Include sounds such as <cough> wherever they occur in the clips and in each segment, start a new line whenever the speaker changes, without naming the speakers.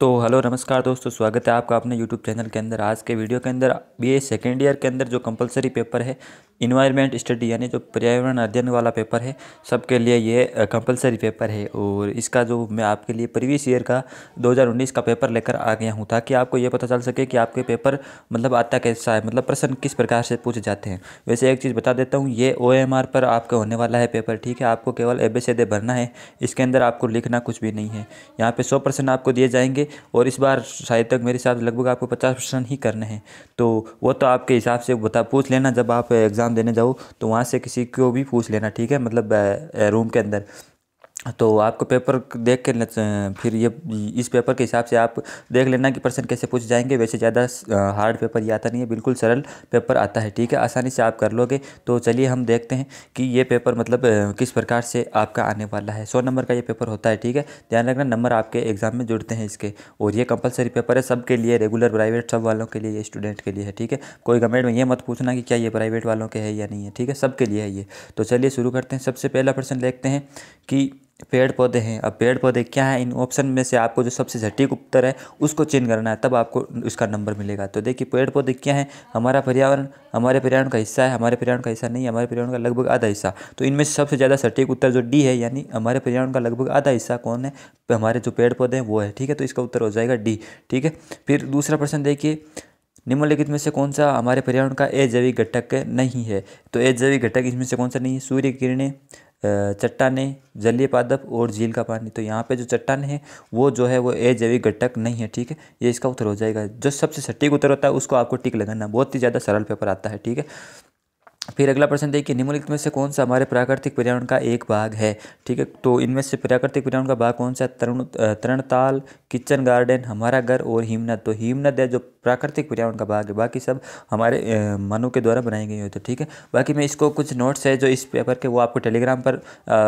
तो हेलो नमस्कार दोस्तों स्वागत है आपका अपने यूट्यूब चैनल के अंदर आज के वीडियो के अंदर बी ए सेकेंड ईयर के अंदर जो कंपलसरी पेपर है इन्वायरमेंट स्टडी यानी जो पर्यावरण अध्ययन वाला पेपर है सबके लिए ये कंपलसरी पेपर है और इसका जो मैं आपके लिए प्रीवियस ईयर का 2019 का पेपर लेकर आ गया हूँ ताकि आपको ये पता चल सके कि आपके पेपर मतलब आता कैसा है मतलब प्रश्न किस प्रकार से पूछे जाते हैं वैसे एक चीज़ बता देता हूँ ये ओ पर आपका होने वाला है पेपर ठीक है आपको केवल ए से दे भरना है इसके अंदर आपको लिखना कुछ भी नहीं है यहाँ पर सौ आपको दिए जाएंगे और इस बार शायद तक मेरे हिसाब से लगभग आपको पचास ही करने हैं तो वो तो आपके हिसाब से बता पूछ लेना जब आप एग्ज़ाम एग्ज़ाम देने जाओ तो वहाँ से किसी को भी पूछ लेना ठीक है मतलब रूम के अंदर तो आपको पेपर देख के फिर ये इस पेपर के हिसाब से आप देख लेना कि प्रश्न कैसे पूछ जाएंगे वैसे ज़्यादा हार्ड पेपर ये आता नहीं है बिल्कुल सरल पेपर आता है ठीक है आसानी से आप कर लोगे तो चलिए हम देखते हैं कि ये पेपर मतलब किस प्रकार से आपका आने वाला है सौ नंबर का ये पेपर होता है ठीक है ध्यान रखना नंबर आपके एग्ज़ाम में जुड़ते हैं इसके और ये कंपलसरी पेपर है सबके लिए रेगुलर प्राइवेट सब वालों के लिए स्टूडेंट के लिए है ठीक है कोई गवर्नमेंट में ये मत पूछना कि क्या ये प्राइवेट वालों के है या नहीं है ठीक है सबके लिए है ये तो चलिए शुरू करते हैं सबसे पहला प्रश्न देखते हैं कि पेड़ पौधे हैं अब पेड़ पौधे क्या हैं इन ऑप्शन में से आपको जो सबसे सटीक उत्तर है उसको चेंज करना है तब आपको इसका नंबर मिलेगा तो देखिए पेड़ पौधे क्या है हमारा पर्यावरण हमारे पर्यावरण का हिस्सा है हमारे पर्यावरण का हिस्सा नहीं है हमारे पर्यावरण का लगभग आधा हिस्सा तो इनमें सबसे ज़्यादा सटीक उत्तर जो डी है यानी हमारे पर्यावरण का लगभग आधा हिस्सा कौन है हमारे जो पेड़ पौधे हैं वो है ठीक है तो इसका उत्तर हो जाएगा डी ठीक है फिर दूसरा प्रश्न देखिए निम्नलिखित में से कौन सा हमारे पर्यावरण का जैविक घटक नहीं है तो ए जैविक घटक इसमें से कौन सा नहीं है सूर्य किरणें चट्टानें जलीय पादप और झील का पानी तो यहाँ पे जो चट्टान है वो जो है वो अजैविक घटक नहीं है ठीक है ये इसका उत्तर हो जाएगा जो सबसे सटीक उत्तर होता है उसको आपको टिक लगाना बहुत ही ज़्यादा सरल पेपर आता है ठीक है फिर अगला प्रश्न देखिए निम्नलिखित में से कौन सा हमारे प्राकृतिक पर्यावरण का एक भाग है ठीक है तो इनमें से प्राकृतिक पर्यावरण का भाग कौन सा तरुण तरणताल किचन गार्डन हमारा घर और हिमनद तो हिमनद है जो प्राकृतिक पर्यावरण का भाग है बाकी सब हमारे मनु के द्वारा बनाई गई होती है ठीक है बाकी मैं इसको कुछ नोट्स है जो इस पेपर के वो आपको टेलीग्राम पर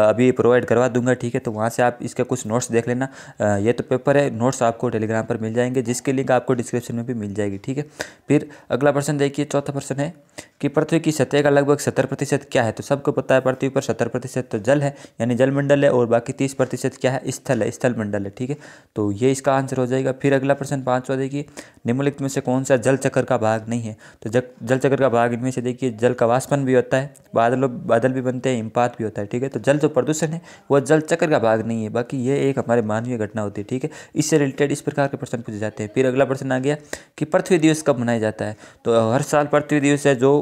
अभी प्रोवाइड करवा दूंगा ठीक है तो वहाँ से आप इसके कुछ नोट्स देख लेना ये तो पेपर है नोट्स आपको टेलीग्राम पर मिल जाएंगे जिसके लिंक आपको डिस्क्रिप्शन में भी मिल जाएगी ठीक है फिर अगला प्रश्न देखिए चौथा प्रश्न है कि पृथ्वी की सतह का लगभग सत्तर प्रतिशत क्या है तो सबको पता है पृथ्वी पर सत्तर प्रतिशत तो जल है यानी जलमंडल है और बाकी तीस प्रतिशत क्या है स्थल है स्थल मंडल है ठीक है तो ये इसका आंसर हो जाएगा फिर अगला प्रश्न पाँचवा देखिए निम्नलिखित में से कौन सा जल चक्र का भाग नहीं है तो जल चक्र का भाग इनमें से देखिए जल का वाष्पन भी होता है बादलों बादल भी बनते हैं हिमपात भी होता है ठीक है तो जल जो प्रदूषण है वह जल चक्र का भाग नहीं है बाकी ये एक हमारे मानवीय घटना होती है ठीक है इससे रिलेटेड इस प्रकार के प्रश्न पूछे जाते हैं फिर अगला प्रश्न आ गया कि पृथ्वी दिवस कब मनाया जाता है तो हर साल पृथ्वी दिवस है जो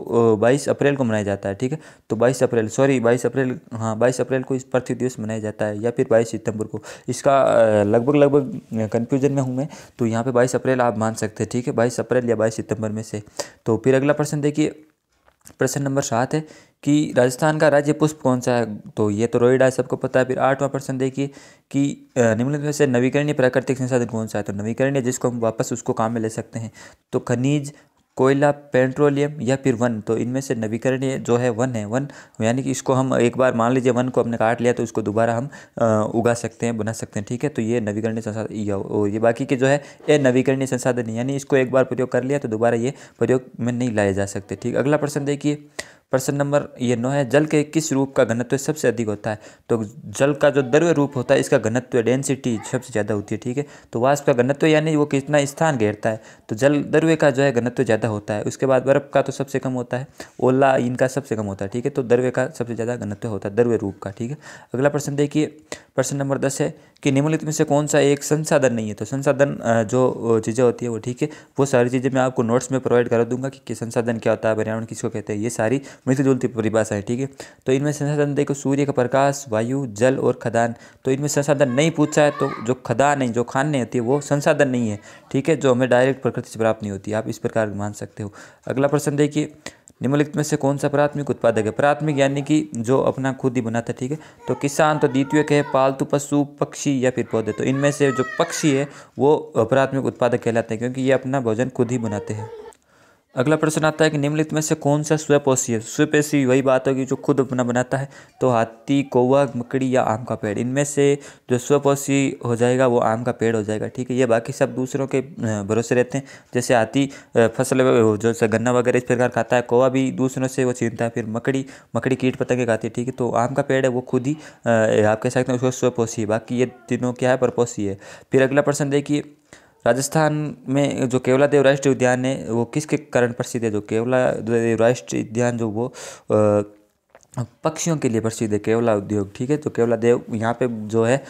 बाईस अप्रैल अप्रैल को मनाया जाता है ठीक है तो बाईस अप्रैल सॉरी बाईस अप्रैल हाँ बाईस अप्रैल को इस पृथ्वी दिवस मनाया जाता है या फिर बाईस सितंबर को इसका लगभग लगभग कन्फ्यूजन में हूँ मैं तो यहाँ पर बाईस अप्रैल आप मान सकते हैं ठीक है बाईस अप्रैल या बाईस सितंबर में से तो फिर अगला प्रश्न देखिए प्रश्न नंबर सात है कि राजस्थान का राज्य पुष्प कौन सा है तो ये तो रोहिडा है सबको पता है फिर आठवां प्रश्न देखिए कि निम्नलिखित में से नवीकरणीय प्राकृतिक संसाधन कौन सा है तो नवीकरणीय जिसको हम वापस उसको काम में ले सकते हैं तो खनिज कोयला पेट्रोलियम या फिर वन तो इनमें से नवीकरणीय जो है वन है वन यानी कि इसको हम एक बार मान लीजिए वन को हमने काट लिया तो इसको दोबारा हम उगा सकते हैं बना सकते हैं ठीक है तो ये नवीकरणीय संसाधन ये बाकी के जो है ये नवीकरणीय संसाधन यानी इसको एक बार प्रयोग कर लिया तो दोबारा ये प्रयोग में नहीं लाए जा सकते ठीक अगला प्रश्न देखिए प्रश्न नंबर ये नौ है जल के किस रूप का घनत्व सबसे अधिक होता है तो जल का जो द्रव्य रूप होता है इसका घनत्व डेंसिटी सबसे ज़्यादा होती है ठीक है तो वाष्प का घनत्व यानी वो कितना स्थान घेरता है तो जल द्रव्य का जो है घनत्व ज़्यादा होता है उसके बाद बर्फ़ का तो सबसे कम होता है ओला इनका सबसे कम होता है ठीक है तो द्रव्य का सबसे ज़्यादा घनत्व होता है द्रव्य रूप का ठीक है अगला प्रश्न देखिए प्रश्न नंबर दस है कि निम्नलिखित में से कौन सा एक संसाधन नहीं है तो संसाधन जो चीज़ें होती है वो ठीक है वो सारी चीज़ें मैं आपको नोट्स में प्रोवाइड करा दूंगा कि, कि संसाधन क्या होता है पर्यावरण किसको कहते हैं ये सारी मिलती जुलती परिभाषा है ठीक है तो इनमें संसाधन देखो सूर्य का प्रकाश वायु जल और खदान तो इनमें संसाधन नहीं पूछा है तो जो खदान है जो खान नहीं होती है वो संसाधन नहीं है ठीक है जो हमें डायरेक्ट प्रकृति से प्राप्त नहीं होती आप इस प्रकार मान सकते हो अगला प्रश्न देखिए निम्नलिखित में से कौन सा प्राथमिक उत्पादक है प्राथमिक यानी कि जो अपना खुद ही बनाता है ठीक है तो किसान तो द्वितीय कहे पालतू पशु पक्षी या फिर पौधे तो इनमें से जो पक्षी है वो प्राथमिक उत्पादक कहलाते हैं क्योंकि ये अपना भोजन खुद ही बनाते हैं अगला प्रश्न आता है कि निम्नलिखित में से कौन सा स्वपोषी है स्वपोषी वही बात होगी जो खुद अपना बनाता है तो हाथी कौवा मकड़ी या आम का पेड़ इनमें से जो स्वपोषी हो जाएगा वो आम का पेड़ हो जाएगा ठीक है ये बाकी सब दूसरों के भरोसे रहते हैं जैसे हाथी फसल जो गन्ना वगैरह इस प्रकार खाता है कौवा भी दूसरों से वो छीनता है फिर मकड़ी मकड़ी कीट पतंगे खाती है ठीक है तो आम का पेड़ है वो खुद ही आप कह सकते हैं उसको स्वपोषी है बाकी ये तीनों क्या है परपोषी है फिर अगला प्रश्न देखिए राजस्थान में जो केवला देव राष्ट्रीय उद्यान है वो किसके कारण प्रसिद्ध है जो केवला देव राष्ट्रीय उद्यान जो वो पक्षियों के लिए प्रसिद्ध है केवला उद्योग ठीक है तो केवला देव यहाँ पे जो है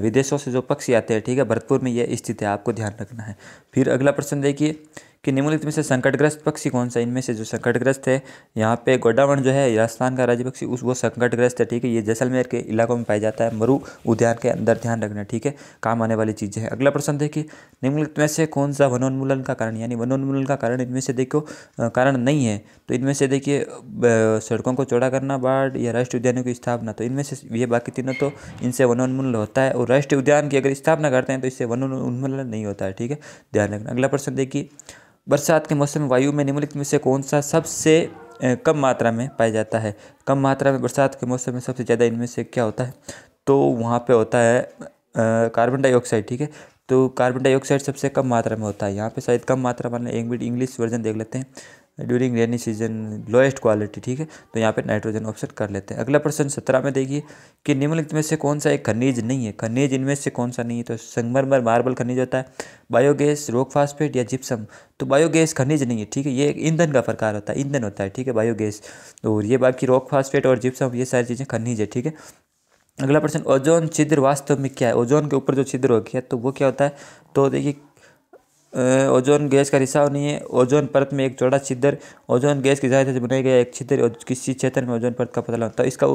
विदेशों से जो पक्षी आते हैं ठीक है भरतपुर में ये स्थित है आपको ध्यान रखना है फिर अगला प्रश्न देखिए कि निम्नलिखित में से संकटग्रस्त पक्षी कौन सा इनमें से जो संकटग्रस्त है यहाँ पे गोडावण जो है राजस्थान का राज्य पक्षी उस वो संकटग्रस्त है ठीक है ये जैसलमेर के इलाकों में पाया जाता है मरु उद्यान के अंदर ध्यान रखना ठीक है काम आने वाली चीज़ें हैं अगला प्रश्न देखिए निम्नलिखित में से कौन सा वनोन्मूलन का कारण यानी वनोन्मूलन का कारण इनमें से देखो कारण नहीं है तो इनमें से देखिए सड़कों को चौड़ा करना बाढ़ या राष्ट्रीय उद्यानों की स्थापना तो इनमें से ये बाकी तीनों तो इनसे वनोन्मूलन होता है और राष्ट्रीय उद्यान की अगर स्थापना करते हैं तो इससे वनोन्मूलन नहीं होता है ठीक है ध्यान रखना अगला प्रश्न देखिए बरसात के मौसम में वायु में निम्नलिखित में से कौन सा सबसे कम मात्रा में पाया जाता है कम मात्रा में बरसात के मौसम में सबसे ज़्यादा इनमें से क्या होता है तो वहाँ पे होता है कार्बन डाइऑक्साइड ठीक है तो कार्बन डाइऑक्साइड सबसे कम मात्रा में होता है यहाँ पे शायद कम मात्रा वाले एक मिनट इंग्लिश वर्जन देख लेते हैं during rainy season lowest quality ठीक है तो यहाँ पे नाइट्रोजन ऑप्शन कर लेते हैं अगला प्रश्न सत्रह में देखिए कि निम्नलिखित में से कौन सा एक खनिज नहीं है खनिज इनमें से कौन सा नहीं है तो संगमरमर मार्बल खनिज होता है बायोगैस रोक फास्फेट या जिप्सम तो बायोगैस खनिज नहीं है ठीक है ये एक ईंधन का प्रकार होता है ईंधन होता है ठीक है बायोगैस और ये बाकी रोक फास्फेट और जिप्सम ये सारी चीज़ें खनिज है ठीक है अगला प्रश्न ओजोन छिद्र वास्तव में क्या है ओजोन के ऊपर जो छिद्र हो गया तो वो क्या होता है तो देखिए ओजोन गैस का रिसाव नहीं है ओजोन परत में एक चौड़ा छिद्र ओजोन गैस की सहायता से बनाया गया एक छिद्र और किसी क्षेत्र में ओजोन परत का पता लगा है तो इसका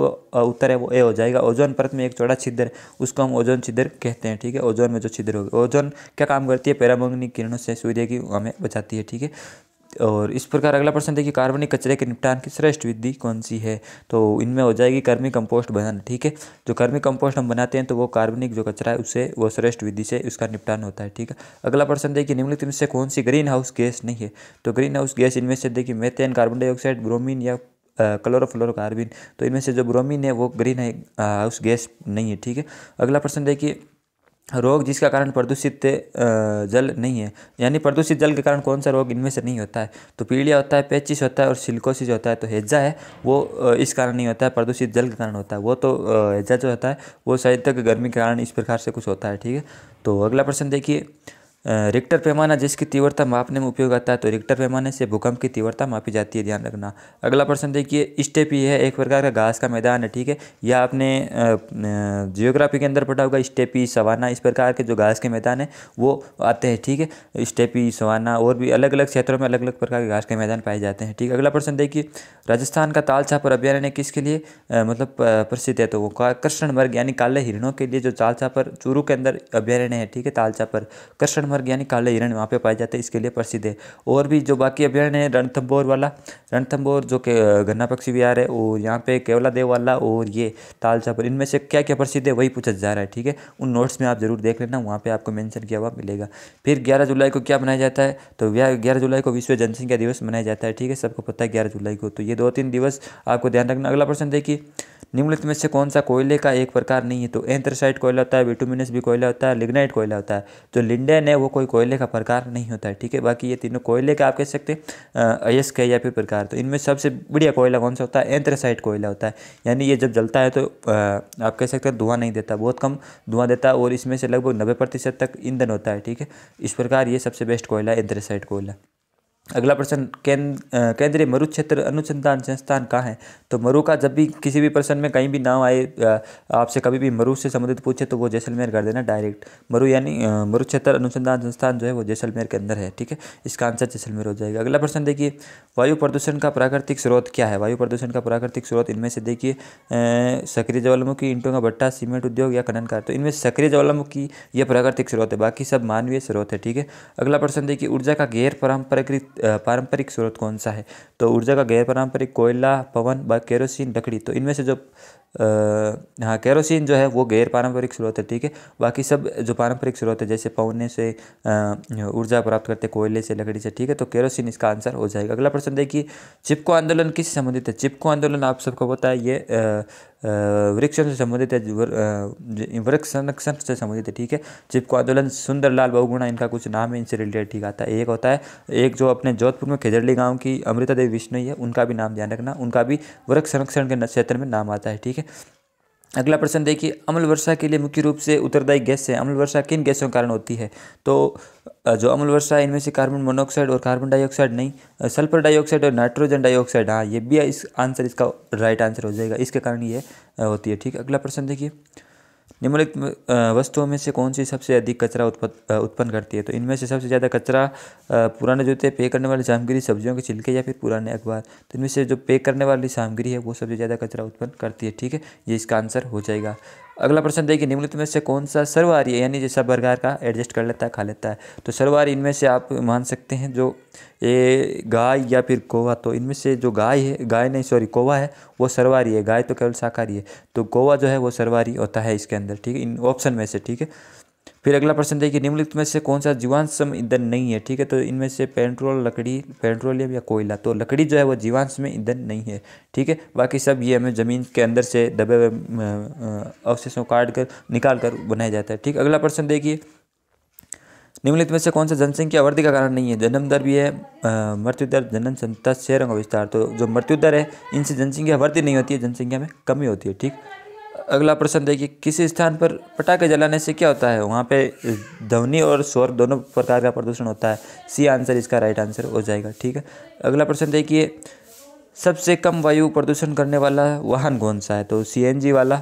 उत्तर है वो ए हो जाएगा ओजोन परत में एक चौड़ा छिद्र उसको हम ओजोन छिद्र कहते हैं ठीक है ओजोन में जो छिद्र होगी ओजोन क्या काम करती है पैरामोगनी किरणों से सूर्य की हमें बचाती है ठीक है और इस प्रकार अगला प्रश्न देखिए कार्बनिक कचरे के निपटान की श्रेष्ठ विधि कौन सी है तो इनमें हो जाएगी कर्मी कंपोस्ट बनाना ठीक है जो कर्मी कंपोस्ट हम बनाते हैं तो वो कार्बनिक जो कचरा है उसे वो श्रेष्ठ विधि से उसका निपटान होता है ठीक है अगला प्रश्न देखिए निम्नलिखित में से कौन सी ग्रीन हाउस गैस नहीं है तो ग्रीन हाउस गैस इनमें से देखिए मेथेन कार्बन डाइऑक्साइड ब्रोमिन या क्लोरोफ्लोरोकार्बिन तो इनमें से जो ब्रोमिन है वो ग्रीन हाउस गैस नहीं है ठीक है अगला प्रश्न देखिए रोग जिसका कारण प्रदूषित जल नहीं है यानी प्रदूषित जल के कारण कौन सा रोग इनमें से नहीं होता है तो पीलिया होता है पेचिस होता है और सिल्कोसिस होता है तो हेजा है वो इस कारण नहीं होता है प्रदूषित जल के कारण होता है वो तो हेजा जो होता है वो शायद तक गर्मी के कारण इस प्रकार से कुछ होता है ठीक है तो अगला प्रश्न देखिए रिक्टर पैमाना जिसकी तीव्रता मापने में उपयोग आता है तो रिक्टर पैमाने से भूकंप की तीव्रता मापी जाती है ध्यान रखना अगला प्रश्न देखिए स्टेप ये है एक प्रकार का घास का मैदान है ठीक है या आपने जियोग्राफी के अंदर पढ़ा होगा स्टेपी सवाना इस प्रकार के जो घास के मैदान है वो आते हैं ठीक है स्टेपी सवाना और भी अलग अलग क्षेत्रों में अलग अलग प्रकार के घास के मैदान पाए जाते हैं ठीक है अगला प्रश्न देखिए राजस्थान का ताल छापर अभ्यारण्य किसके लिए मतलब प्रसिद्ध है तो वो कृष्ण वर्ग यानी काले हिरणों के लिए जो ताल छापर चूरू के अंदर अभ्यारण्य है ठीक है ताल छापर कृष्ण नंबर यानी काले हिरण वहाँ पे पाए जाते हैं इसके लिए प्रसिद्ध है और भी जो बाकी अभ्यारण्य है रणथम्बोर वाला रणथम्बोर जो के गन्ना पक्षी विहार है और यहाँ पे केवला देव वाला और ये ताल छापर इनमें से क्या क्या प्रसिद्ध है वही पूछा जा रहा है ठीक है उन नोट्स में आप जरूर देख लेना वहाँ पर आपको मैंशन किया हुआ मिलेगा फिर ग्यारह जुलाई को क्या मनाया जाता है तो ग्यारह जुलाई को विश्व जनसंख्या दिवस मनाया जाता है ठीक है सबको पता है ग्यारह जुलाई को तो ये दो तीन दिवस आपको ध्यान रखना अगला प्रश्न देखिए निम्नलिखित में से कौन सा कोयले का एक प्रकार नहीं है तो एंथ्रेसाइट कोयला होता है विटोमिनस भी कोयला होता है लिग्नाइट कोयला होता है जो लिंडेन है वो कोई कोयले का प्रकार नहीं होता है ठीक है बाकी ये तीनों कोयले का आप कह सकते हैं अयस्क है या फिर प्रकार तो इनमें सबसे बढ़िया कोयला कौन सा होता है एंथ्रेसाइट कोयला होता है यानी ये जब जलता है तो आप कह सकते हैं धुआं नहीं देता बहुत कम धुआं देता है और इसमें से लगभग नब्बे प्रतिशत तक ईंधन होता है ठीक है इस प्रकार ये सबसे बेस्ट कोयला एंथ्रेसाइट कोयला अगला प्रश्न केंद्रीय मरु क्षेत्र अनुसंधान संस्थान कहाँ है तो मरु का जब भी किसी भी प्रश्न में कहीं भी नाम आए आपसे कभी भी मरु से संबंधित पूछे तो वो जैसलमेर कर देना डायरेक्ट मरु यानी मरु क्षेत्र अनुसंधान संस्थान जो है वो जैसलमेर के अंदर है ठीक है इसका आंसर जैसलमेर हो जाएगा अगला प्रश्न देखिए वायु प्रदूषण का प्राकृतिक स्रोत क्या है वायु प्रदूषण का प्राकृतिक स्रोत इनमें से देखिए सक्रिय ज्वालामुखी ईंटों का भट्टा सीमेंट उद्योग या खनन कार्य तो इनमें सक्रिय ज्वालामुखी यह प्राकृतिक स्रोत है बाकी सब मानवीय स्रोत है ठीक है अगला प्रश्न देखिए ऊर्जा का गैर पारंपरिक पारंपरिक स्रोत कौन सा है तो ऊर्जा का गैर पारंपरिक कोयला पवन व केरोसिन लकड़ी तो इनमें से जो आ, हाँ केरोसिन जो है वो गैर पारंपरिक स्रोत है ठीक है बाकी सब जो पारंपरिक स्रोत है जैसे पवने से ऊर्जा प्राप्त करते कोयले से लकड़ी से ठीक है तो केरोसिन इसका आंसर हो जाएगा अगला प्रश्न देखिए चिपको आंदोलन किस संबंधित है चिपको आंदोलन आप सबको पता है ये आ, वृक्षण से संबंधित है वृक्ष संरक्षण से संबंधित है ठीक है चिपको आंदोलन सुंदरलाल बहुगुणा इनका कुछ नाम है इनसे रिलेटेड ठीक आता है एक होता है एक जो अपने जोधपुर में खेजरली गांव की अमृता देवी विष्णु है उनका भी नाम ध्यान रखना उनका भी वृक्ष संरक्षण के क्षेत्र में नाम आता है ठीक है अगला प्रश्न देखिए अम्ल वर्षा के लिए मुख्य रूप से उत्तरदायी गैस है अम्ल वर्षा किन गैसों के कारण होती है तो जो अम्ल वर्षा है इनमें से कार्बन मोनोऑक्साइड और कार्बन डाइऑक्साइड नहीं सल्फर डाइऑक्साइड और नाइट्रोजन डाइऑक्साइड हाँ ये भी इस आंसर इसका राइट आंसर हो जाएगा इसके कारण ये होती है ठीक अगला प्रश्न देखिए निम्नलिखित वस्तुओं में से कौन सी सबसे अधिक कचरा उत्पन्न करती है तो इनमें से सबसे ज़्यादा कचरा पुराने जूते पे करने वाली सामग्री सब्जियों के छिलके या फिर पुराने अखबार तो इनमें से जो पे करने वाली सामग्री है वो सबसे ज़्यादा कचरा उत्पन्न करती है ठीक है ये इसका आंसर हो जाएगा अगला प्रश्न देखिए निम्नलिखित में से कौन सा सर्वहारी है यानी जैसा बर्गार का एडजस्ट कर लेता है खा लेता है तो सर्वहारी इनमें से आप मान सकते हैं जो ये गाय या फिर कोवा तो इनमें से जो गाय है गाय नहीं सॉरी कोवा है वो सर्वहारी है गाय तो केवल शाकाहारी है तो कोवा जो है वो सर्वहारी होता है इसके अंदर ठीक है इन ऑप्शन में से ठीक है फिर अगला प्रश्न देखिए निम्नलिखित में से कौन सा जीवांश में ईंधन नहीं है ठीक है तो इनमें से पेट्रोल लकड़ी पेट्रोलियम या कोयला तो लकड़ी जो है वो जीवांश में ईंधन नहीं है ठीक है बाकी सब ये हमें ज़मीन के अंदर से दबे हुए अवशेषों काट कर निकाल कर बनाया जाता है ठीक अगला प्रश्न देखिए निम्नलिखित में से कौन सा जनसंख्या वृद्धि का कारण नहीं है जन्म दर भी है मृत्यु दर जनन क्षमता शेयरों का विस्तार तो जो मृत्यु दर है इनसे जनसंख्या वृद्धि नहीं होती है जनसंख्या में कमी होती है ठीक अगला प्रश्न देखिए किसी स्थान पर पटाखे जलाने से क्या होता है वहाँ पे ध्वनि और स्वर दोनों प्रकार का प्रदूषण होता है सी आंसर इसका राइट आंसर हो जाएगा ठीक है अगला प्रश्न देखिए सबसे कम वायु प्रदूषण करने वाला वाहन कौन सा है तो सीएनजी वाला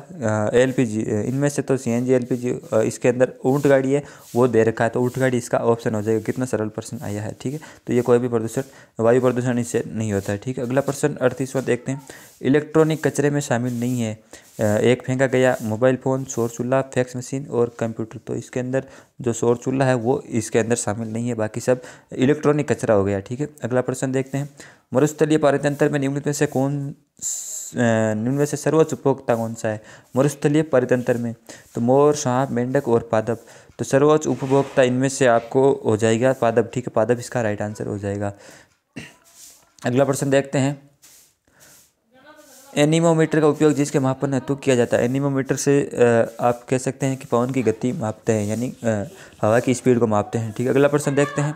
एलपीजी इनमें से तो सीएनजी एलपीजी इसके अंदर ऊँट गाड़ी है वो दे रखा है तो ऊँट गाड़ी इसका ऑप्शन हो जाएगा कितना सरल प्रश्न आया है ठीक है तो ये कोई भी प्रदूषण वायु प्रदूषण इससे नहीं होता है ठीक है अगला प्रश्न अड़तीसवां देखते हैं इलेक्ट्रॉनिक कचरे में शामिल नहीं है एक फेंका गया मोबाइल फ़ोन शोर चूल्हा फैक्स मशीन और कंप्यूटर तो इसके अंदर जो शोर चूल्हा है वो इसके अंदर शामिल नहीं है बाकी सब इलेक्ट्रॉनिक कचरा हो गया ठीक है अगला प्रश्न देखते हैं मरुस्थलीय पारितंत्र में निम्नलिखित में से कौन निम्न में से सर्वोच्च उपभोक्ता कौन सा है मरुस्थलीय परितंत्र में तो मोर सांप मेंढक और पादप तो सर्वोच्च उपभोक्ता इनमें से आपको हो जाएगा पादप ठीक है पादप इसका राइट आंसर हो जाएगा अगला प्रश्न देखते हैं एनीमोमीटर का उपयोग जिसके मापन हेतु किया जाता है एनीमोमीटर से आप कह सकते हैं कि पवन की गति मापते हैं यानी हवा की स्पीड को मापते हैं ठीक है अगला प्रश्न देखते हैं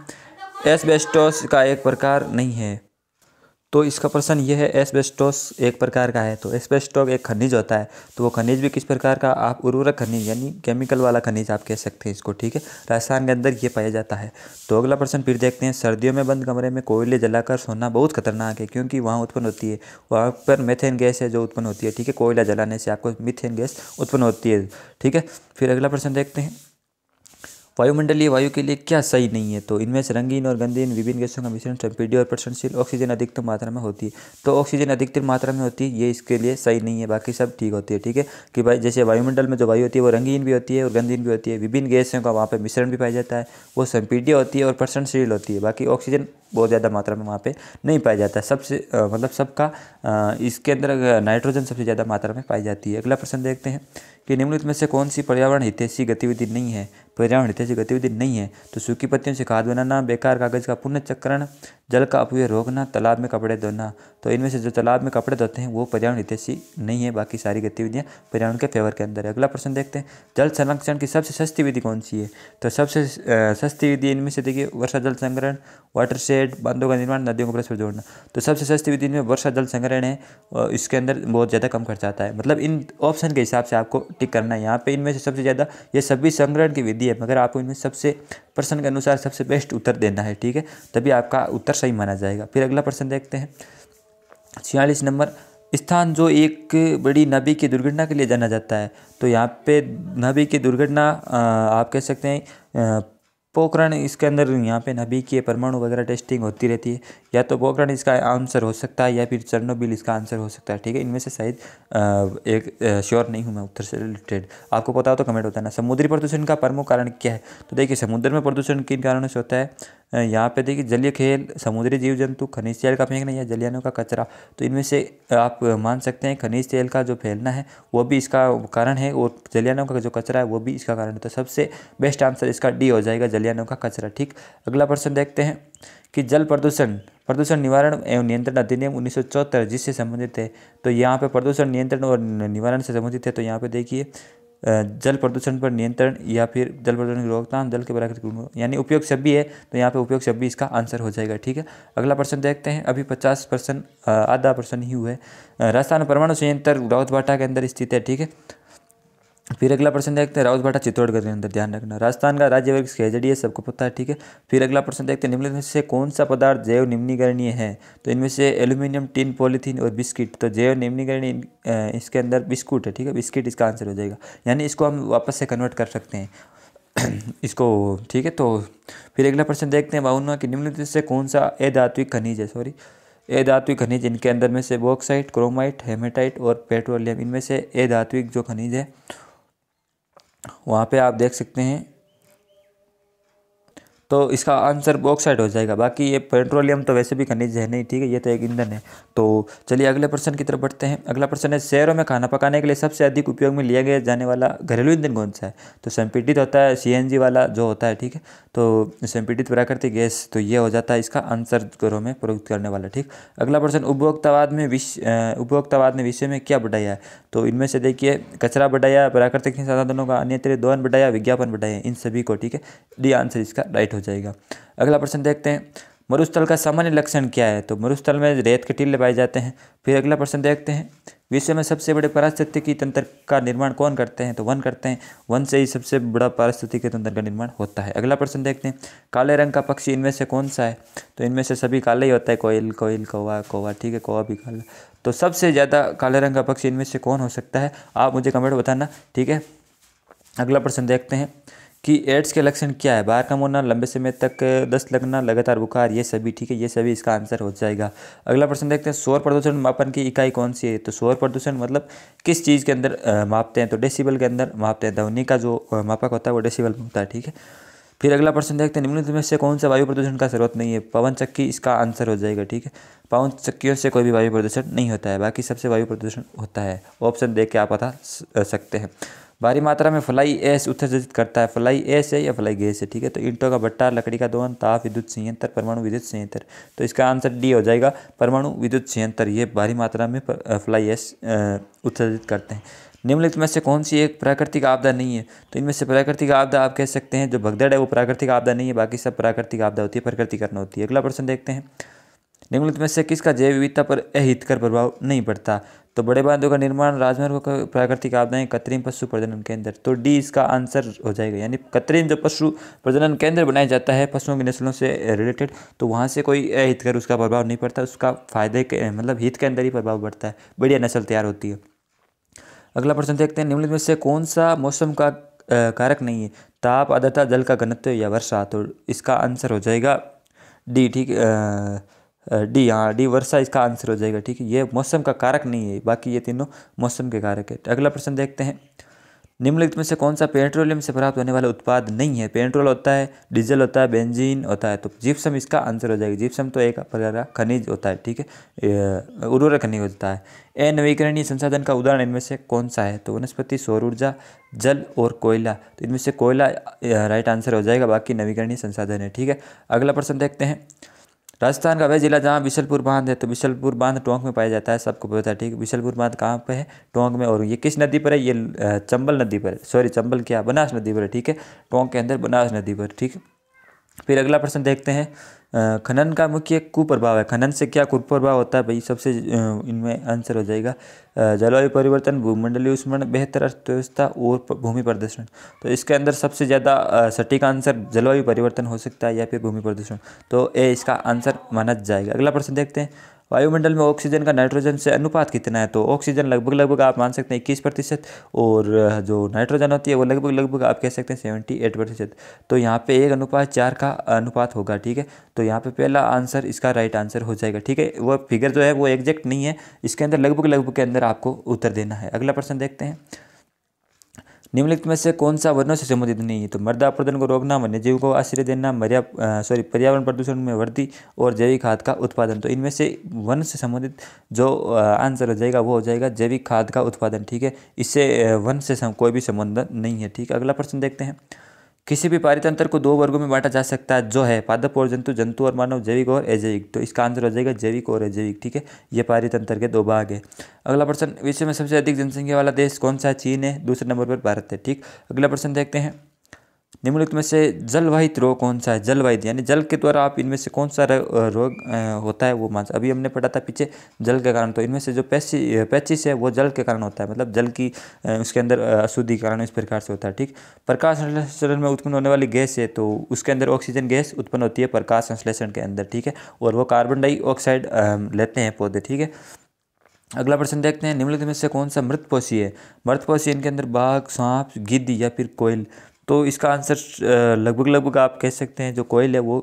एसबेस्टोस का एक प्रकार नहीं है तो इसका प्रश्न ये है एस्बेस्टोस एक प्रकार का है तो एस्बेस्टोक एक खनिज होता है तो वो खनिज भी किस प्रकार का आप उर्वरक खनिज यानी केमिकल वाला खनिज आप कह सकते हैं इसको ठीक है राजस्थान के अंदर ये पाया जाता है तो अगला प्रश्न फिर देखते हैं सर्दियों में बंद कमरे में कोयले जलाकर सोना बहुत खतरनाक है क्योंकि वहाँ उत्पन्न होती है वहाँ पर मेथेन गैस है जो उत्पन्न होती है ठीक है कोयला जलाने से आपको मिथेन गैस उत्पन्न होती है ठीक है फिर अगला प्रश्न देखते हैं वायुमंडलीय वायु के लिए क्या सही नहीं है तो इनमें से रंगीन और गंदीन विभिन्न गैसों का मिश्रण संपीडी और प्रसन्नशील ऑक्सीजन अधिकतर मात्रा में होती है तो ऑक्सीजन अधिकतर मात्रा में होती है ये इसके लिए सही नहीं है बाकी सब ठीक होती है ठीक है कि भाई जैसे वायुमंडल में जो वायु होती है वो रंगीन भी होती है और गंदीन भी होती है विभिन्न गैसों का वहाँ पर मिश्रण भी पाया जाता है वो संपीडी होती है और प्रसन्नशील होती है बाकी ऑक्सीजन बहुत ज़्यादा मात्रा में वहाँ पर नहीं पाया जाता है सबसे मतलब सबका इसके अंदर नाइट्रोजन सबसे ज़्यादा मात्रा में पाई जाती है अगला प्रश्न देखते हैं कि निम्नलिखित में से कौन सी पर्यावरण हितैषी गतिविधि नहीं है पर्यावरण हितैषी गतिविधि नहीं है तो सूखी पत्तियों से खाद बनाना बेकार कागज़ का पुनः चक्रण जल का अपव्यय रोकना तालाब में कपड़े धोना तो इनमें से जो तालाब में कपड़े धोते हैं वो पर्यावरण हितैषी नहीं है बाकी सारी गतिविधियाँ पर्यावरण के फेवर के अंदर है अगला प्रश्न देखते हैं जल संरक्षण की सबसे सस्ती विधि कौन सी है तो सबसे सस्ती विधि इनमें से देखिए वर्षा जल संग्रहण वाटर शेड बांधों का निर्माण नदियों को परस्पर जोड़ना तो सबसे सस्ती विधि में वर्षा जल संग्रहण है इसके अंदर बहुत ज़्यादा कम खर्च आता है मतलब इन ऑप्शन के हिसाब से आपको टिक करना है यहाँ पे इनमें से सबसे ज़्यादा ये सभी संग्रहण की विधि है मगर आपको इनमें सबसे प्रश्न के अनुसार सबसे बेस्ट उत्तर देना है ठीक है तभी आपका उत्तर सही माना जाएगा फिर अगला प्रश्न देखते हैं छियालीस नंबर स्थान जो एक बड़ी नबी की दुर्घटना के लिए जाना जाता है तो यहाँ पे नबी की दुर्घटना आप कह सकते हैं पोखरण इसके अंदर यहाँ पे नबी की परमाणु वगैरह टेस्टिंग होती रहती है या तो पोखरण इसका आंसर हो सकता है या फिर बिल इसका आंसर हो सकता है ठीक है इनमें से शायद एक श्योर नहीं हूँ मैं उत्तर से रिलेटेड आपको पता हो तो कमेंट होता है ना समुद्री प्रदूषण का प्रमुख कारण क्या है तो देखिए समुद्र में प्रदूषण किन कारणों से होता है यहाँ पे देखिए जलीय खेल समुद्री जीव जंतु खनिज तेल का फेंकना या जलियानों का कचरा तो इनमें से आप मान सकते हैं खनिज तेल का जो फैलना है वो भी इसका कारण है और जलियानों का जो कचरा है वो भी इसका कारण है तो सबसे बेस्ट आंसर इसका डी हो जाएगा जलियानों का कचरा ठीक अगला प्रश्न देखते हैं कि जल प्रदूषण प्रदूषण निवारण एवं नियंत्रण अधिनियम उन्नीस जिससे संबंधित है तो यहाँ पे प्रदूषण नियंत्रण और निवारण से संबंधित है तो यहाँ पे देखिए जल प्रदूषण पर नियंत्रण या फिर जल प्रदूषण की रोकथाम जल के बराबर यानी उपयोग छब्बी है तो यहाँ पे उपयोग छब्बी इसका आंसर हो जाएगा ठीक है अगला प्रश्न देखते हैं अभी पचास परसेंट आधा परसेंट ही हुआ है राजस्थान परमाणु संयंत्र राउतभाटा के अंदर स्थित है ठीक है फिर अगला प्रश्न देखते हैं राउत भाटा चित्तौड़गढ़ के अंदर ध्यान रखना राजस्थान का राज्य वर्ग खेजड़ी है सबको पता है ठीक है फिर अगला प्रश्न देखते हैं निम्नलिखित से कौन सा पदार्थ जैव निम्नीकरणीय है तो इनमें से एल्यूमिनियम टिन पॉलीथीन और बिस्किट तो जैव निम्नीकरणीय इसके अंदर बिस्कुट है ठीक है बिस्किट इसका आंसर हो जाएगा यानी इसको हम वापस से कन्वर्ट कर सकते हैं <clears throat> इसको ठीक है तो फिर अगला प्रश्न देखते हैं बाउनवा कि निम्नलिखित से कौन सा अधात्विक खनिज है सॉरी ए धात्विक खनिज इनके अंदर में से बॉक्साइट क्रोमाइट हेमेटाइट और पेट्रोलियम इनमें से ए धात्विक जो खनिज है वहाँ पे आप देख सकते हैं तो इसका आंसर ऑक्साइड हो जाएगा बाकी ये पेट्रोलियम तो वैसे भी खनिज है नहीं ठीक है ये तो एक ईंधन है तो चलिए अगले प्रश्न की तरफ बढ़ते हैं अगला प्रश्न है शहरों में खाना पकाने के लिए सबसे अधिक उपयोग में लिया गया जाने वाला घरेलू ईंधन कौन सा है तो संपीड़ित होता है सी वाला जो होता है ठीक है तो संपीड़ित प्राकृतिक गैस तो ये हो जाता है इसका आंसर घरों में प्रयुक्त करने वाला ठीक अगला प्रश्न उपभोक्तावाद में विश्व उपभोक्तावाद ने विषय में क्या बढ़ाया है तो इनमें से देखिए कचरा बढ़ाया प्राकृतिक संसाधनों का अन्यत्र दोहन बढ़ाया विज्ञापन बढ़ाया इन सभी को ठीक है डी आंसर इसका राइट हो जाएगा अगला प्रश्न देखते हैं मरुस्थल का सामान्य लक्षण क्या है तो मरुस्थल में रेत के टीले पाए जाते हैं फिर अगला प्रश्न देखते हैं विश्व में सबसे बड़े पारिस्थितिकी तंत्र का निर्माण कौन करते हैं तो वन करते हैं वन से ही सबसे बड़ा पारिस्थितिकी तंत्र का निर्माण होता है अगला प्रश्न देखते हैं काले रंग का पक्षी इनमें से कौन सा है तो इनमें से सभी काले ही होता है कोयल कोयल कौवा कौवा ठीक है कौवा भी काला तो सबसे ज़्यादा काले रंग का पक्षी इनमें से कौन हो सकता है आप मुझे कमेंट बताना ठीक है अगला प्रश्न देखते हैं कि एड्स के लक्षण क्या है बाहर कम होना लंबे समय तक दस्त लगना लगातार बुखार ये सभी ठीक है ये सभी इसका आंसर हो जाएगा अगला प्रश्न देखते हैं शोर प्रदूषण मापन की इकाई कौन सी है तो शोर प्रदूषण मतलब किस चीज़ के अंदर मापते हैं तो डेसिबल के अंदर मापते हैं ध्वनि का जो मापक होता है वो में होता है ठीक है फिर अगला प्रश्न देखते हैं निम्नलिखित में से कौन सा वायु प्रदूषण का स्रोत नहीं है पवन चक्की इसका आंसर हो जाएगा ठीक है पवन चक्कियों से कोई भी वायु प्रदूषण नहीं होता है बाकी सबसे वायु प्रदूषण होता है ऑप्शन देख के आप बता सकते हैं भारी मात्रा में फ्लाई एस उत्सर्जित करता है फ्लाई एस है या फ्लाई गैस है ठीक है तो इंटो का भट्टा लकड़ी का दोहन ताप विद्युत संयंत्र परमाणु विद्युत संयंत्र तो इसका आंसर डी हो जाएगा परमाणु विद्युत संयंत्र ये भारी मात्रा में फ्लाई एस उत्सर्जित करते हैं निम्नलिखित में से कौन सी एक प्राकृतिक आपदा नहीं है तो इनमें से प्राकृतिक आपदा आप कह सकते हैं जो भगदड़ है वो प्राकृतिक आपदा नहीं है बाकी सब प्राकृतिक आपदा होती है करना होती है अगला प्रश्न देखते हैं निम्नलिखित में से किसका जैव विविधता पर अहितकर प्रभाव नहीं पड़ता तो बड़े बांधों का निर्माण राजमार्ग प्राकृतिक आपदाएं कृत्रिम पशु प्रजनन केंद्र तो डी इसका आंसर हो जाएगा यानी कृत्रिम जो पशु प्रजनन केंद्र बनाया जाता है पशुओं की नस्लों से रिलेटेड तो वहाँ से कोई अहितकर उसका प्रभाव नहीं पड़ता उसका फायदे के मतलब हित के अंदर ही प्रभाव पड़ता है बढ़िया नस्ल तैयार होती है अगला प्रश्न देखते हैं निम्नलिखित में से कौन सा मौसम का कारक नहीं है ताप आदरता जल का घनत्व या वर्षा तो इसका आंसर हो जाएगा डी ठीक डी हाँ डी वर्षा इसका आंसर हो जाएगा ठीक है ये मौसम का कारक नहीं है बाकी ये तीनों मौसम के कारक है तो अगला प्रश्न देखते हैं निम्नलिखित में से कौन सा पेट्रोलियम से प्राप्त होने वाला उत्पाद नहीं है पेट्रोल होता है डीजल होता है बेंजीन होता है तो जिप्सम इसका आंसर हो जाएगा जिप्सम तो एक प्रकार का खनिज होता है ठीक है उर्वरक खनिज होता है ए नवीकरणीय संसाधन का उदाहरण इनमें से कौन सा है तो वनस्पति सौर ऊर्जा जल और कोयला तो इनमें से कोयला राइट आंसर हो जाएगा बाकी नवीकरणीय संसाधन है ठीक है अगला प्रश्न देखते हैं राजस्थान का वह जिला जहाँ बिशलपुर बांध है तो बिशलपुर बांध टोंक में पाया जाता है सबको पता है ठीक है बिशलपुर बांध कहाँ पे है टोंक में और ये किस नदी पर है ये चंबल नदी पर सॉरी चंबल क्या बनास नदी पर है ठीक है टोंक के अंदर बनास नदी पर ठीक है फिर अगला प्रश्न देखते हैं खनन का मुख्य कुप्रभाव है खनन से क्या कुप्रभाव होता है भाई सबसे इनमें आंसर हो जाएगा जलवायु परिवर्तन भूमंडलीय उष्मण बेहतर अर्थव्यवस्था और भूमि प्रदूषण तो इसके अंदर सबसे ज़्यादा सटीक आंसर जलवायु परिवर्तन हो सकता है या फिर भूमि प्रदूषण तो ये इसका आंसर माना जाएगा अगला प्रश्न देखते हैं वायुमंडल में ऑक्सीजन का नाइट्रोजन से अनुपात कितना है तो ऑक्सीजन लगभग लगभग आप मान सकते हैं इक्कीस प्रतिशत और जो नाइट्रोजन होती है वो लगभग लगभग आप कह सकते हैं सेवेंटी एट प्रतिशत तो यहाँ पे एक अनुपात चार का अनुपात होगा ठीक है तो यहाँ पे पहला आंसर इसका राइट आंसर हो जाएगा ठीक है वह फिगर जो है वो एग्जैक्ट नहीं है इसके अंदर लगभग लगभग के अंदर आपको उत्तर देना है अगला प्रश्न देखते हैं निम्नलिखित में से कौन सा वनों से संबंधित नहीं है तो मृदा अपरदन को रोकना वन्य जीव को आश्रय देना मर्या सॉरी पर्यावरण प्रदूषण में वृद्धि और जैविक खाद का उत्पादन तो इनमें से वन से संबंधित जो आंसर हो जाएगा वो हो जाएगा जैविक खाद का उत्पादन ठीक है इससे वन से कोई भी संबंध नहीं है ठीक है अगला प्रश्न देखते हैं किसी भी पारितंत्र को दो वर्गों में बांटा जा सकता है जो है पादप और जंतु जंतु और मानव जैविक और अजैविक तो इसका आंसर हो जाएगा जैविक और अजैविक ठीक है ये पारितंत्र के दो भाग है अगला प्रश्न विश्व में सबसे अधिक जनसंख्या वाला देश कौन सा चीन है दूसरे नंबर पर भारत है ठीक अगला प्रश्न देखते हैं निम्नलिखित में से जलवाहित रोग कौन सा है जलवाहित यानी जल के द्वारा आप इनमें से कौन सा रोग होता है वो मान अभी हमने पढ़ा था पीछे जल के कारण तो इनमें से जो पैसी पैचिस है वो जल के कारण होता है मतलब जल की उसके अंदर अशुद्धि कारण इस प्रकार से होता है ठीक प्रकाश संश्लेषण में उत्पन्न होने वाली गैस है तो उसके अंदर ऑक्सीजन गैस उत्पन्न होती है प्रकाश संश्लेषण के अंदर ठीक है और वो कार्बन डाइऑक्साइड लेते हैं पौधे ठीक है अगला प्रश्न देखते हैं निम्नलिखित में से कौन सा मृतपोषी है मृतपोषी इनके अंदर बाघ सांप गिद्ध या फिर कोयल तो इसका आंसर लगभग लगभग आप कह सकते हैं जो कोयल है वो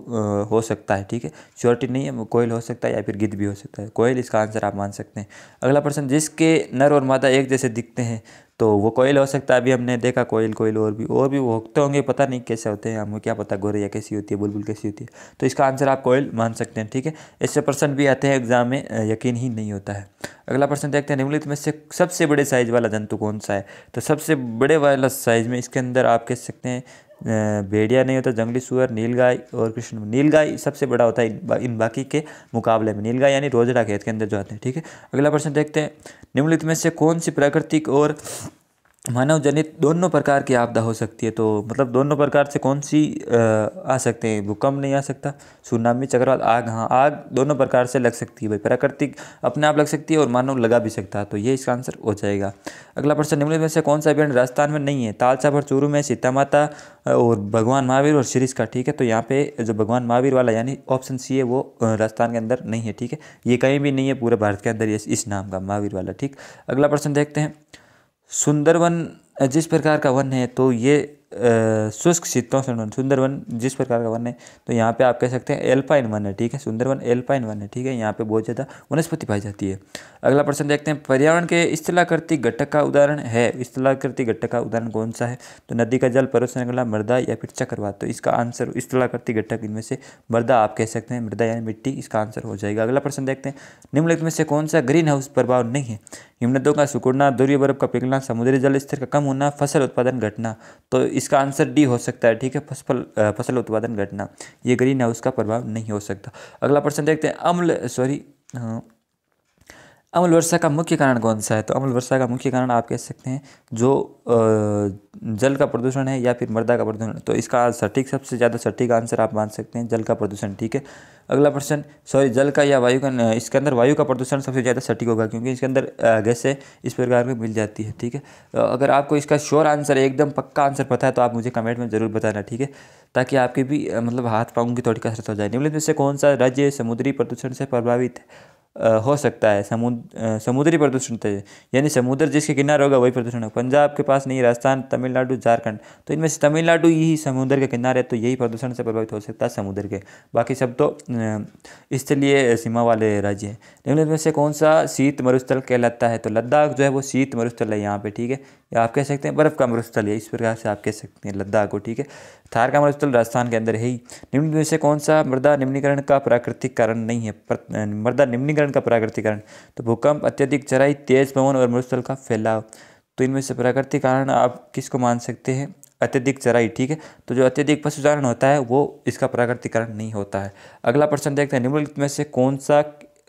हो सकता है ठीक है श्योरिटी नहीं है कोयल हो सकता है या फिर गिद्ध भी हो सकता है कोयल इसका आंसर आप मान सकते हैं अगला प्रश्न जिसके नर और मादा एक जैसे दिखते हैं तो वो कोयल हो सकता है अभी हमने देखा कोयल कोयल और भी और भी वो होते होंगे पता नहीं कैसे होते हैं हमें क्या पता गोरैया कैसी होती है बुलबुल कैसी होती है तो इसका आंसर आप कोयल मान सकते हैं ठीक है ऐसे पर्सन भी आते हैं एग्जाम में यकीन ही नहीं होता है अगला प्रश्न देखते हैं निम्नलिखित में से सबसे बड़े साइज वाला जंतु कौन सा है तो सबसे बड़े वाला साइज में इसके अंदर आप कह सकते हैं भेड़िया नहीं होता जंगली सुअर नीलगाय और कृष्ण नीलगाय सबसे बड़ा होता है इन बाकी के मुकाबले में नीलगाय यानी रोजरा खेत के अंदर जो आते हैं ठीक है अगला प्रश्न देखते हैं निम्नलिखित में से कौन सी प्राकृतिक और मानव जनित दोनों प्रकार की आपदा हो सकती है तो मतलब दोनों प्रकार से कौन सी आ, सकते हैं भूकंप नहीं आ सकता सुनामी चक्रवात आग हाँ आग दोनों प्रकार से लग सकती है भाई प्राकृतिक अपने आप लग सकती है और मानव लगा भी सकता है तो ये इसका आंसर हो जाएगा अगला प्रश्न निम्नलिखित में से कौन सा अभियान राजस्थान में नहीं है तालसा और चूरू में सीता माता और भगवान महावीर और शीरीष का ठीक है तो यहाँ पे जो भगवान महावीर वाला यानी ऑप्शन सी है वो राजस्थान के अंदर नहीं है ठीक है ये कहीं भी नहीं है पूरे भारत के अंदर इस नाम का महावीर वाला ठीक अगला प्रश्न देखते हैं सुंदर वन जिस प्रकार का वन है तो ये शुष्क शीतोष्ण सुंदर वन जिस प्रकार का वन है तो यहाँ पे आप कह सकते हैं एल्पाइन वन है ठीक है सुंदर वन एल्पाइन वन है ठीक है यहाँ पे बहुत ज़्यादा वनस्पति पाई जाती है अगला प्रश्न देखते हैं पर्यावरण के स्थलाकृति घटक का उदाहरण है स्थलाकृति घटक का उदाहरण कौन सा है तो नदी का जल परोसने वाला मृदा या फिर चक्रवात तो इसका आंसर स्थलाकृति घटक इनमें से मृदा आप कह सकते हैं मृदा यानी मिट्टी इसका आंसर हो जाएगा अगला प्रश्न देखते हैं निम्नलिखित में से कौन सा ग्रीन हाउस प्रभाव नहीं है हिमनदों का सुकुड़ना दूर्य बर्फ का पिघलना समुद्री जल स्तर का कम होना फसल उत्पादन घटना तो इसका आंसर डी हो सकता है ठीक है फसल फसल उत्पादन घटना ये ग्रीन हाउस का प्रभाव नहीं हो सकता अगला प्रश्न देखते हैं अम्ल सॉरी अमल वर्षा का मुख्य कारण कौन सा है तो अमल वर्षा का मुख्य कारण आप कह सकते हैं जो जल का प्रदूषण है या फिर मृदा का प्रदूषण तो इसका सटीक सबसे ज़्यादा सटीक आंसर आप मान सकते हैं जल का प्रदूषण ठीक है अगला प्रश्न सॉरी जल का या वायु का इसके अंदर वायु का प्रदूषण सबसे ज़्यादा सटीक होगा क्योंकि इसके अंदर गैसें इस प्रकार में मिल जाती है ठीक है अगर आपको इसका श्योर आंसर एकदम पक्का आंसर पता है तो आप मुझे कमेंट में ज़रूर बताना ठीक है ताकि आपके भी मतलब हाथ पाऊँगी की थोड़ी कसरत हो जाए निम्नलिखित में से कौन सा राज्य समुद्री प्रदूषण से प्रभावित है हो सकता है समुद्र समुद्री प्रदूषण तेज यानी समुद्र जिसके किनारे होगा वही प्रदूषण होगा पंजाब के पास नहीं राजस्थान तमिलनाडु झारखंड तो इनमें से तमिलनाडु ही समुद्र के किनारे तो यही प्रदूषण से प्रभावित हो सकता है समुद्र के बाकी सब तो इसलिए सीमा वाले राज्य हैं लेकिन इनमें से कौन सा शीत मरुस्थल कहलाता है तो लद्दाख जो है वो शीत मरुस्थल है यहाँ पर ठीक है या आप कह सकते हैं बर्फ़ का मरुस्थल है इस प्रकार से आप कह सकते हैं लद्दाख को ठीक है थार का मरुस्थल राजस्थान के अंदर है ही निम्न में से कौन सा मृदा निम्नीकरण का प्राकृतिक कारण नहीं है मृदा निम्नीकरण प्राकृतिकरण का प्राकृतिकरण तो भूकंप अत्यधिक चराई तेज पवन और मरुस्थल का फैलाव तो इनमें से प्राकृतिक कारण आप किसको मान सकते हैं अत्यधिक चराई ठीक है तो जो अत्यधिक पशुचारण होता है वो इसका प्राकृतिकरण नहीं होता है अगला प्रश्न देखते हैं निम्नलिखित में से कौन सा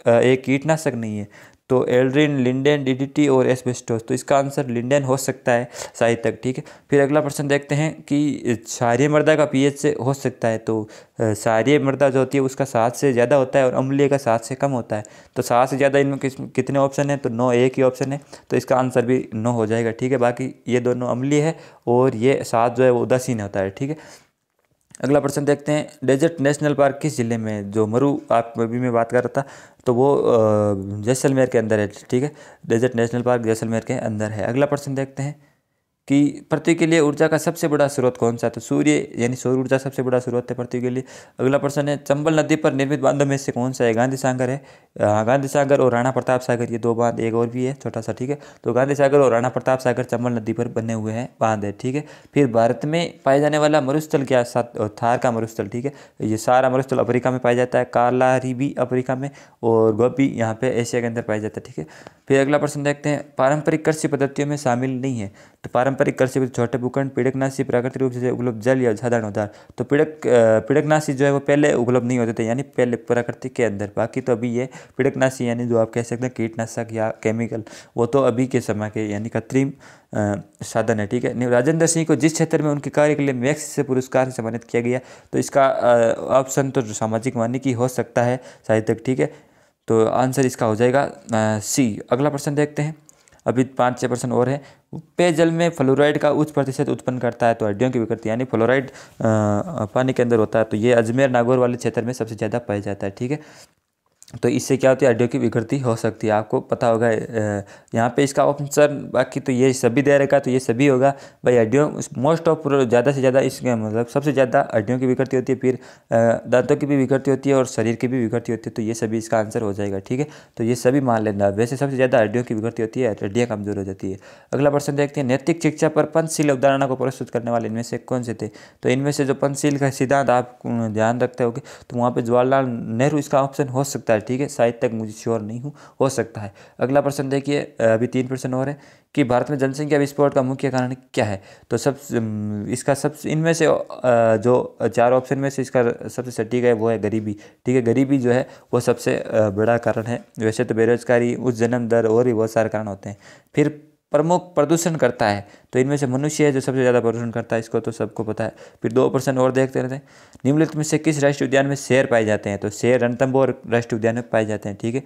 एक कीटनाशक नहीं है तो एल्ड्रिन लिंडेन डीडीटी और एसबेस्टोस तो इसका आंसर लिंडेन हो सकता है शायद तक ठीक है फिर अगला प्रश्न देखते हैं कि सारे मृदा का पीएच से हो सकता है तो सारे मृदा जो होती है उसका सात से ज़्यादा होता है और अम्लीय का सात से कम होता है तो सात से ज़्यादा इनमें कितने ऑप्शन हैं तो नौ एक ही ऑप्शन है तो इसका आंसर भी नौ हो जाएगा ठीक है बाकी ये दोनों अम्लीय है और ये सात जो है वो उदासीन होता है ठीक है अगला प्रश्न देखते हैं डेजर्ट नेशनल पार्क किस ज़िले में जो मरु आप अभी मैं बात कर रहा था तो वो जैसलमेर के अंदर है ठीक है डेजर्ट नेशनल पार्क जैसलमेर के अंदर है अगला प्रश्न देखते हैं कि पृथ्वी के लिए ऊर्जा का सबसे बड़ा स्रोत कौन सा है तो सूर्य यानी सौर ऊर्जा सबसे बड़ा स्रोत है पृथ्वी के लिए अगला प्रश्न है चंबल नदी पर निर्मित बांधों में से कौन सा है गांधी सागर है गांधी सागर और राणा प्रताप सागर ये दो बांध एक और भी है छोटा सा ठीक है तो गांधी सागर और राणा प्रताप सागर चंबल नदी पर बने हुए हैं बांध है ठीक है फिर भारत में पाया जाने वाला मरुस्थल क्या थार का मरुस्थल ठीक है ये सारा मरुस्थल अफ्रीका में पाया जाता है काला रिबी अफ्रीका में और गोपी यहाँ पे एशिया के अंदर पाया जाता है ठीक है फिर अगला प्रश्न देखते हैं पारंपरिक कृषि पद्धतियों में शामिल नहीं है तो पारंपरिक कृषि छोटे भूखंड पीड़कनाशी प्राकृतिक रूप से उपलब्ध जल या साधारण उधार तो पीड़क पीड़कनाशी जो है वो पहले उपलब्ध नहीं होते थे यानी पहले प्राकृतिक के अंदर बाकी तो अभी ये पीड़कनाशी यानी जो आप कह सकते हैं कीटनाशक या केमिकल वो तो अभी के समय के यानी कृत्रिम साधन है ठीक है राजेंद्र सिंह को जिस क्षेत्र में उनके कार्य के लिए मैक्स से पुरस्कार से सम्मानित किया गया तो इसका ऑप्शन तो सामाजिक की हो सकता है साहित्य ठीक है तो आंसर इसका हो जाएगा सी अगला प्रश्न देखते हैं अभी पाँच छः परसेंट और है पेयजल में फ्लोराइड का उच्च प्रतिशत उत्पन्न करता है तो हड्डियों की विकृति यानी फ्लोराइड पानी के अंदर होता है तो ये अजमेर नागौर वाले क्षेत्र में सबसे ज़्यादा पाया जाता है ठीक है तो इससे क्या होती है ऑडियो की विकृति हो सकती है आपको पता होगा यहाँ पे इसका ऑप्शन बाकी तो ये सभी दे रखा तो ये सभी होगा भाई ऑडियो मोस्ट ऑफ ज़्यादा से ज़्यादा इसके मतलब सबसे ज़्यादा हड्डियों की विकृति होती है फिर दांतों की भी विकृति होती है और शरीर की भी विकृति होती है तो ये सभी इसका आंसर हो जाएगा ठीक है तो ये सभी मान लेना वैसे सबसे ज़्यादा हड्डियों की विकृति होती है हड्डियाँ कमजोर हो जाती है अगला प्रश्न देखते हैं नैतिक शिक्षा पर पंचशील अवधारणा को प्रस्तुत करने वाले इनमें से कौन से थे तो इनमें से जो पंचशील का सिद्धांत आप ध्यान रखते हो तो वहाँ पर जवाहरलाल नेहरू इसका ऑप्शन हो सकता है ठीक है शायद तक मुझे श्योर नहीं हूँ हो सकता है अगला प्रश्न देखिए अभी तीन प्रश्न और है कि भारत में जनसंख्या विस्फोट का मुख्य कारण क्या है तो सब इसका सब इनमें से जो चार ऑप्शन में से इसका सबसे सटीक है वो है गरीबी ठीक है गरीबी जो है वो सबसे बड़ा कारण है वैसे तो बेरोजगारी उस जन्म दर और भी बहुत सारे कारण होते हैं फिर प्रमुख प्रदूषण करता है तो इनमें से मनुष्य है जो सबसे ज़्यादा प्रदूषण करता है इसको तो सबको पता है फिर दो प्रश्न और देखते रहते हैं निम्नलिखित में से किस राष्ट्रीय उद्यान में शेर पाए जाते हैं तो शेर रणतंबोर राष्ट्रीय उद्यान में पाए जाते हैं ठीक है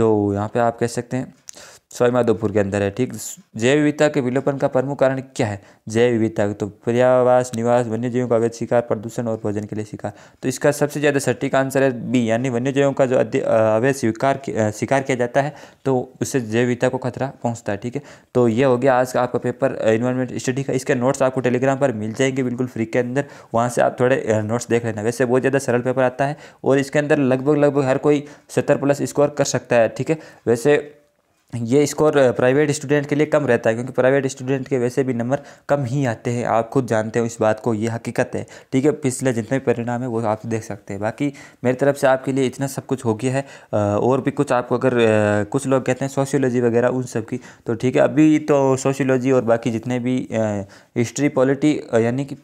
जो यहाँ पे आप कह सकते हैं सोईमाधोपुर के अंदर है ठीक जैव विविधता के विलोपन का प्रमुख कारण क्या है जैव विविधता तो पर्यावास निवास वन्य जीवों का अवैध शिकार प्रदूषण और भोजन के लिए शिकार तो इसका सबसे ज़्यादा सटीक आंसर है बी यानी वन्य जीवों का जो अवैध स्वीकार शिकार किया जाता है तो उससे जैव विविधता को खतरा पहुँचता है ठीक है तो ये हो गया आज का आपका पेपर इन्वायरमेंट स्टडी का इसके नोट्स आपको टेलीग्राम पर मिल जाएंगे बिल्कुल फ्री के अंदर वहाँ से आप थोड़े नोट्स देख लेना वैसे बहुत ज़्यादा सरल पेपर आता है और इसके अंदर लगभग लगभग हर कोई सत्तर प्लस स्कोर कर सकता है ठीक है वैसे ये स्कोर प्राइवेट स्टूडेंट के लिए कम रहता है क्योंकि प्राइवेट स्टूडेंट के वैसे भी नंबर कम ही आते हैं आप खुद जानते हो इस बात को ये हकीकत है ठीक है पिछले जितने भी परिणाम है वो आप देख सकते हैं बाकी मेरी तरफ से आपके लिए इतना सब कुछ हो गया है और भी कुछ आपको अगर कुछ लोग कहते हैं सोशियोलॉजी वगैरह उन सब की तो ठीक है अभी तो सोशियोलॉजी और बाकी जितने भी हिस्ट्री पॉलिटी यानी कि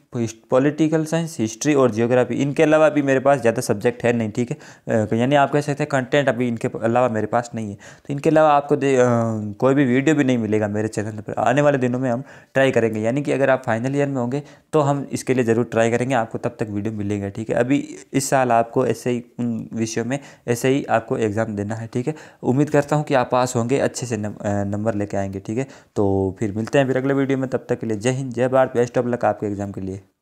पॉलिटिकल साइंस हिस्ट्री और जियोग्राफी इनके अलावा अभी मेरे पास ज़्यादा सब्जेक्ट है नहीं ठीक है यानी आप कह सकते हैं कंटेंट अभी इनके अलावा मेरे पास नहीं है तो इनके अलावा आपको कोई भी वीडियो भी नहीं मिलेगा मेरे चैनल पर आने वाले दिनों में हम ट्राई करेंगे यानी कि अगर आप फाइनल ईयर में होंगे तो हम इसके लिए ज़रूर ट्राई करेंगे आपको तब तक वीडियो मिलेगा ठीक है अभी इस साल आपको ऐसे ही उन विषयों में ऐसे ही आपको एग्ज़ाम देना है ठीक है उम्मीद करता हूँ कि आप पास होंगे अच्छे से नंबर लेके आएंगे ठीक है तो फिर मिलते हैं फिर अगले वीडियो में तब तक के लिए जय हिंद जय भारत बेस्ट ऑफ लक आपके एग्ज़ाम के लिए